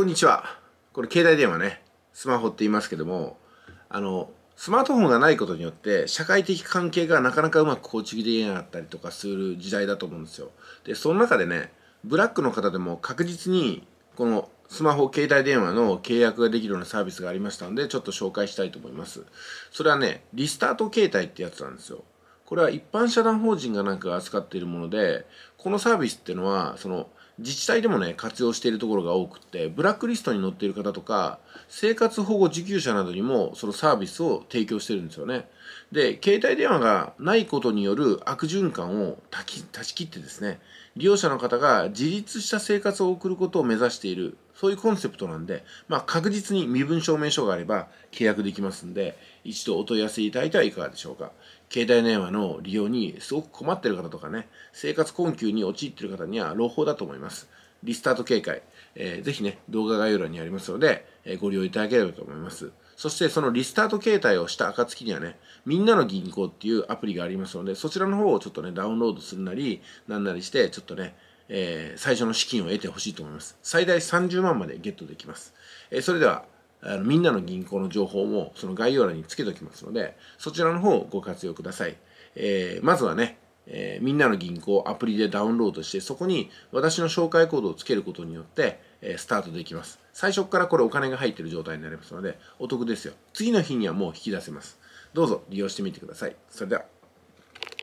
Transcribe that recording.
こんにちは。これ携帯電話ね、スマホって言いますけども、あの、スマートフォンがないことによって、社会的関係がなかなかうまく構築できなかったりとかする時代だと思うんですよ。で、その中でね、ブラックの方でも確実に、このスマホ、携帯電話の契約ができるようなサービスがありましたので、ちょっと紹介したいと思います。それはね、リスタート携帯ってやつなんですよ。これは一般社団法人がなんか扱っているもので、このサービスっていうのは、その自治体でもね、活用しているところが多くて、ブラックリストに載っている方とか、生活保護受給者などにもそのサービスを提供してるんですよね。で、携帯電話がないことによる悪循環を断ち切ってですね、利用者の方が自立した生活を送ることを目指しているそういうコンセプトなんで、まあ、確実に身分証明書があれば契約できますんで、一度お問い合わせいただいてはいかがでしょうか。携帯電話の利用にすごく困ってる方とかね、生活困窮に陥ってる方には朗報だと思います。リスタート警戒、えー、ぜひね、動画概要欄にありますので、えー、ご利用いただければと思います。そしてそのリスタート形態をした暁にはね、みんなの銀行っていうアプリがありますので、そちらの方をちょっとね、ダウンロードするなり、なんなりして、ちょっとね、えー、最初の資金を得てほしいと思います。最大30万までゲットできます。えー、それでは、あのみんなの銀行の情報もその概要欄につけておきますので、そちらの方をご活用ください。えー、まずはね、えー、みんなの銀行アプリでダウンロードして、そこに私の紹介コードをつけることによって、えー、スタートできます。最初からこれお金が入ってる状態になりますので、お得ですよ。次の日にはもう引き出せます。どうぞ利用してみてください。それでは。